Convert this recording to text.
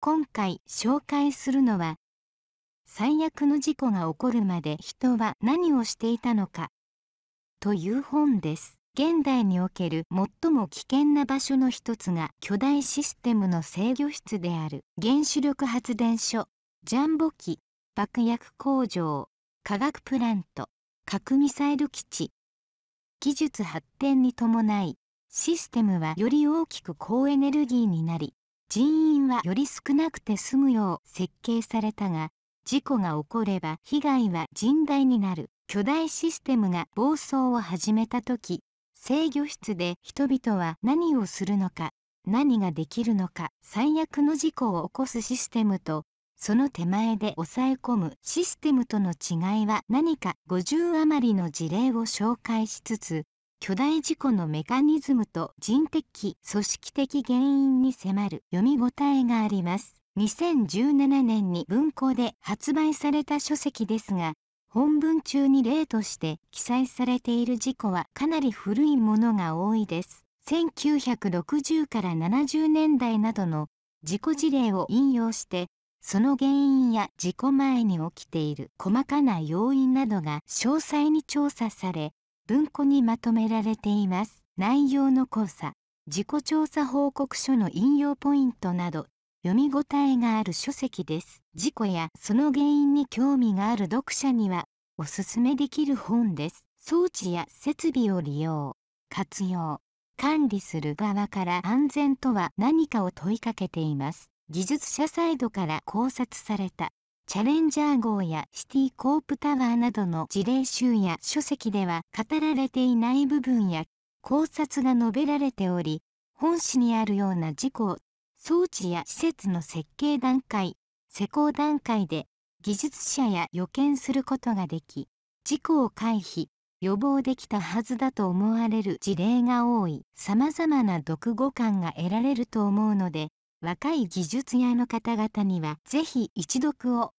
今回紹介するのは最悪の事故が起こるまで人は何をしていたのかという本です現代における最も危険な場所の一つが巨大システムの制御室である原子力発電所ジャンボ機爆薬工場化学プラント核ミサイル基地技術発展に伴いシステムはより大きく高エネルギーになり人員はより少なくて済むよう設計されたが事故が起これば被害は甚大になる巨大システムが暴走を始めた時制御室で人々は何をするのか何ができるのか最悪の事故を起こすシステムとその手前で抑え込むシステムとの違いは何か50余りの事例を紹介しつつ巨大事故のメカニズムと人的組織的原因に迫る読み応えがあります2017年に文庫で発売された書籍ですが本文中に例として記載されている事故はかなり古いものが多いです1960から70年代などの事故事例を引用してその原因や事故前に起きている細かな要因などが詳細に調査され文庫にまとめられています内容の交差自己調査報告書の引用ポイントなど読み応えがある書籍です事故やその原因に興味がある読者にはおすすめできる本です装置や設備を利用活用管理する側から安全とは何かを問いかけています技術者サイドから考察されたチャレンジャー号やシティコープタワーなどの事例集や書籍では語られていない部分や考察が述べられており、本誌にあるような事項、装置や施設の設計段階、施工段階で技術者や予見することができ、事故を回避、予防できたはずだと思われる事例が多い様々な読語感が得られると思うので若い技術屋の方々にはぜひ一読を